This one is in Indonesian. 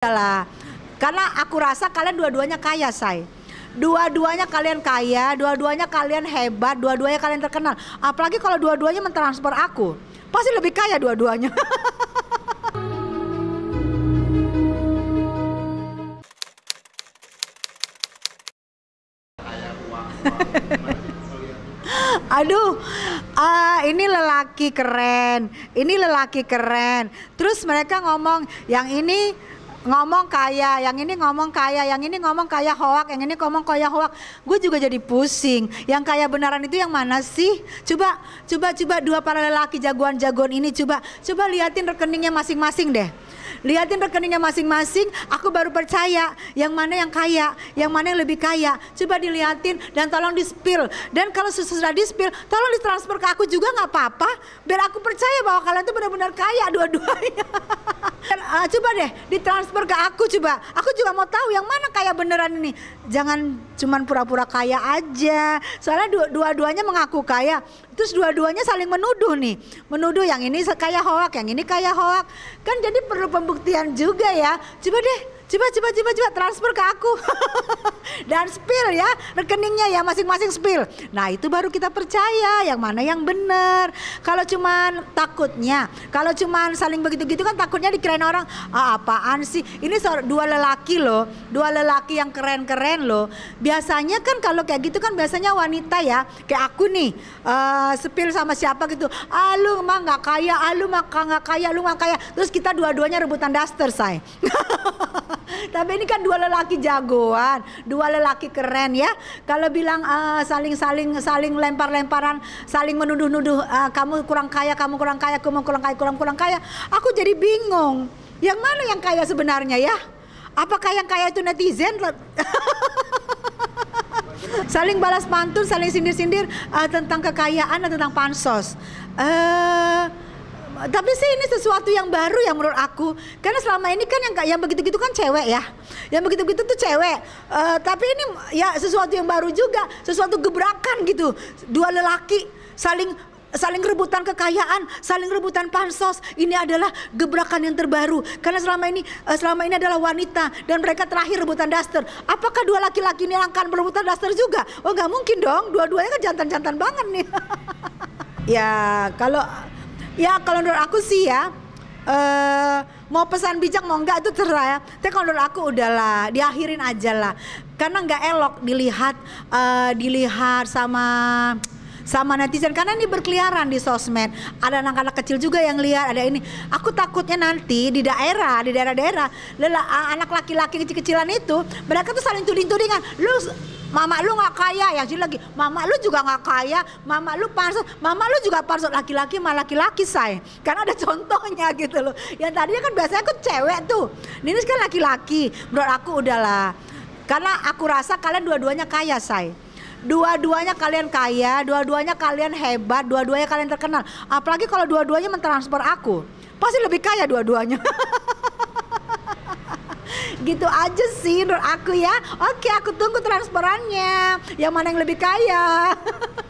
lah karena aku rasa kalian dua-duanya kaya saya. dua-duanya kalian kaya dua-duanya kalian hebat dua-duanya kalian terkenal apalagi kalau dua-duanya mentransfer aku pasti lebih kaya dua-duanya Aduh, ah, ini lelaki keren, ini lelaki keren. Terus mereka ngomong, yang ini ngomong kaya, yang ini ngomong kaya, yang ini ngomong kaya hoak, yang ini ngomong kaya hoak. Gue juga jadi pusing. Yang kaya beneran itu yang mana sih? Coba, coba, coba dua para lelaki jagoan-jagoan ini coba, coba liatin rekeningnya masing-masing deh. Liatin rekeningnya masing-masing, aku baru percaya yang mana yang kaya, yang mana yang lebih kaya. Coba diliatin dan tolong di-spill. Dan kalau sudah di-spill, tolong ditransfer ke aku juga nggak apa-apa. Biar aku percaya bahwa kalian tuh benar-benar kaya dua-duanya. kan uh, coba deh ditransfer ke aku coba aku juga mau tahu yang mana kaya beneran ini jangan cuman pura-pura kaya aja soalnya dua-duanya mengaku kaya terus dua-duanya saling menuduh nih menuduh yang ini kaya hoak yang ini kaya hoak kan jadi perlu pembuktian juga ya coba deh coba coba coba coba transfer ke aku dan spill ya rekeningnya ya masing-masing spill. Nah itu baru kita percaya yang mana yang benar. Kalau cuman takutnya, kalau cuman saling begitu-gitu kan takutnya dikirain orang ah, apaan sih? Ini dua lelaki loh, dua lelaki yang keren-keren loh. Biasanya kan kalau kayak gitu kan biasanya wanita ya kayak aku nih uh, spill sama siapa gitu. Ah lu mah nggak kaya, ah lu mah nggak kaya, lu mah kaya. Terus kita dua-duanya rebutan daster say. Tapi ini kan dua lelaki jagoan, dua lelaki keren ya. Kalau bilang uh, eh, saling-saling saling lempar-lemparan, saling menuduh-nuduh uh, kamu kurang kaya, kamu kurang kaya, kamu kurang kaya, kurang kurang kaya, aku jadi bingung. Yang mana yang kaya sebenarnya ya? Apakah yang kaya itu netizen? saling balas pantun, saling sindir-sindir uh, tentang kekayaan dan tentang pansos. Uh, tapi sih ini sesuatu yang baru ya menurut aku. Karena selama ini kan yang yang begitu-gitu kan cewek ya yang begitu-begitu tuh cewek. Uh, tapi ini ya sesuatu yang baru juga, sesuatu gebrakan gitu. Dua lelaki saling saling rebutan kekayaan, saling rebutan pansos. Ini adalah gebrakan yang terbaru karena selama ini eh, selama ini adalah wanita dan mereka terakhir rebutan daster. Apakah dua laki-laki ini akan berebutan daster juga? Oh nggak mungkin dong, dua-duanya kan jantan-jantan banget nih. ya kalau ya kalau menurut aku sih ya uh, mau pesan bijak mau enggak itu terserah ya. Tapi kalau menurut aku udahlah, diakhirin aja lah. Karena enggak elok dilihat uh, dilihat sama sama netizen karena ini berkeliaran di sosmed ada anak-anak kecil juga yang lihat ada ini aku takutnya nanti di daerah di daerah-daerah anak laki-laki kecil-kecilan itu mereka tuh saling tuding-tudingan lu Mama lu nggak kaya, ya sini lagi. Mama lu juga nggak kaya, mama lu parsut, mama lu juga parsut laki-laki malah laki-laki saya. Karena ada contohnya gitu loh. Yang tadinya kan biasanya aku cewek tuh. Ini kan laki-laki. Menurut aku udahlah. Karena aku rasa kalian dua-duanya kaya saya dua-duanya kalian kaya, dua-duanya kalian hebat, dua-duanya kalian terkenal. Apalagi kalau dua-duanya mentransfer aku, pasti lebih kaya dua-duanya. gitu aja sih menurut aku ya oke aku tunggu transferannya yang mana yang lebih kaya